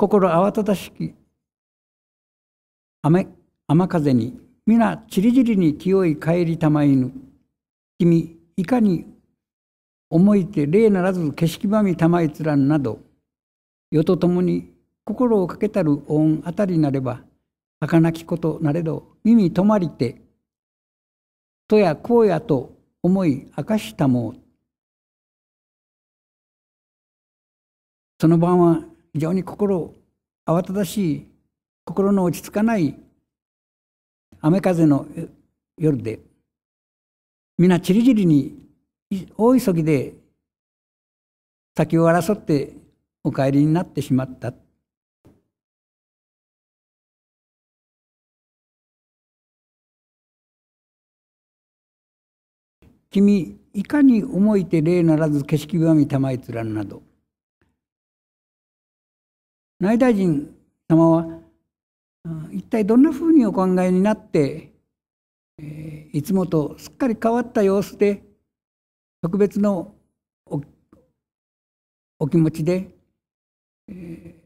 心慌ただしき雨雨風に皆ちりぢりに清い帰りたまいぬ君いかに思いて礼ならず景色ばみたまいつらんなど世とともに心をかけたる恩あたりなれば儚きことなれど耳止まりてとやこうやと思い明かしたもうその晩は非常に心慌ただしい心の落ち着かない雨風の夜で皆ちりぢりに大急ぎで先を争ってお帰りになってしまった君いかに思いて礼ならず景色ばみたまえつらんなど内大臣様は一体どんなふうにお考えになって、えー、いつもとすっかり変わった様子で特別のお気持ちで、えー、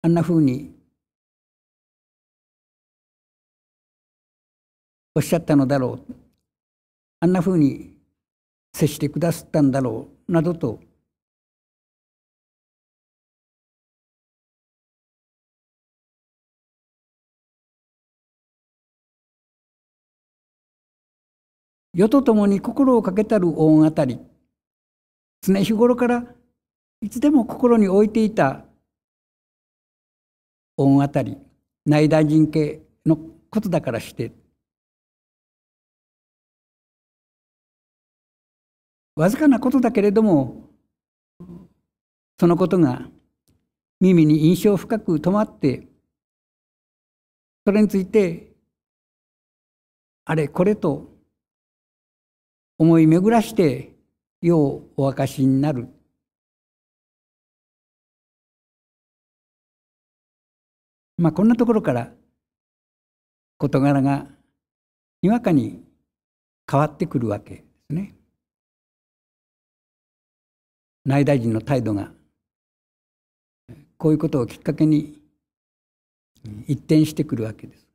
あんなふうにおっしゃったのだろうあんなふうに接してくださったんだろうなどと世ともに心をかけたる大あたり常日頃からいつでも心に置いていた大あたり内大臣系のことだからしてわずかなことだけれどもそのことが耳に印象深く留まってそれについてあれこれと思い巡らしてようお明かしになる。まあこんなところから事柄がにわかに変わってくるわけですね。内大臣の態度がこういうことをきっかけに一転してくるわけです。